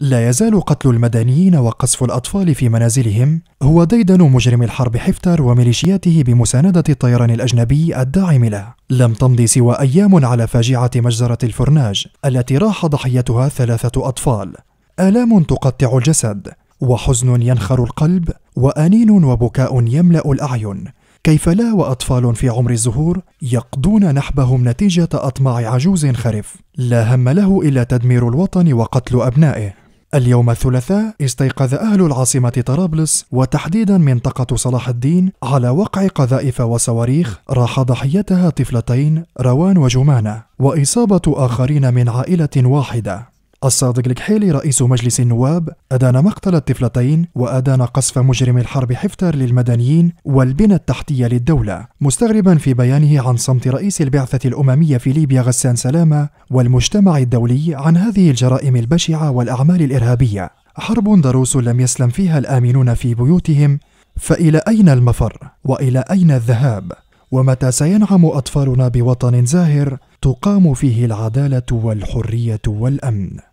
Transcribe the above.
لا يزال قتل المدنيين وقصف الأطفال في منازلهم هو ديدن مجرم الحرب حفتر وميليشياته بمساندة الطيران الأجنبي الداعم له لم تمضي سوى أيام على فاجعة مجزرة الفرناج التي راح ضحيتها ثلاثة أطفال آلام تقطع الجسد وحزن ينخر القلب وأنين وبكاء يملأ الأعين كيف لا وأطفال في عمر الزهور يقضون نحبهم نتيجة أطماع عجوز خرف لا هم له إلا تدمير الوطن وقتل أبنائه اليوم الثلاثاء استيقظ أهل العاصمة طرابلس وتحديدا منطقة صلاح الدين على وقع قذائف وصواريخ راح ضحيتها طفلتين روان وجمانة وإصابة آخرين من عائلة واحدة الصادق الكحيلي رئيس مجلس النواب أدان مقتل الطفلتين وأدان قصف مجرم الحرب حفتر للمدنيين والبنى التحتية للدولة مستغربا في بيانه عن صمت رئيس البعثة الأممية في ليبيا غسان سلامة والمجتمع الدولي عن هذه الجرائم البشعة والأعمال الإرهابية حرب ضروس لم يسلم فيها الآمنون في بيوتهم فإلى أين المفر وإلى أين الذهاب ومتى سينعم أطفالنا بوطن زاهر تقام فيه العدالة والحرية والأمن